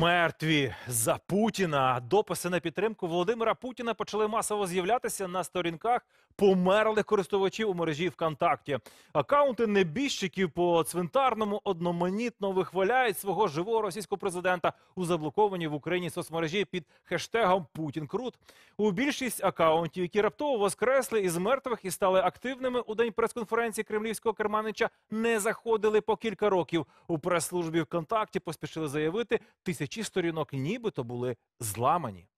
Мертві за Путіна дописи на підтримку Володимира Путіна почали масово з'являтися на сторінках померлих користувачів у мережі ВКонтакті. Акаунти небіжчиків по цвинтарному одноманітно вихваляють свого живого російського президента у заблокованій в Україні соцмережі під хештегом Путін Крут. У більшість акаунтів, які раптово воскресли із мертвих і стали активними у день прес-конференції кремлівського керманича, не заходили по кілька років. У прес-службі ВКонтакті поспішили заявити тисячі тисячі сторінок нібито були зламані.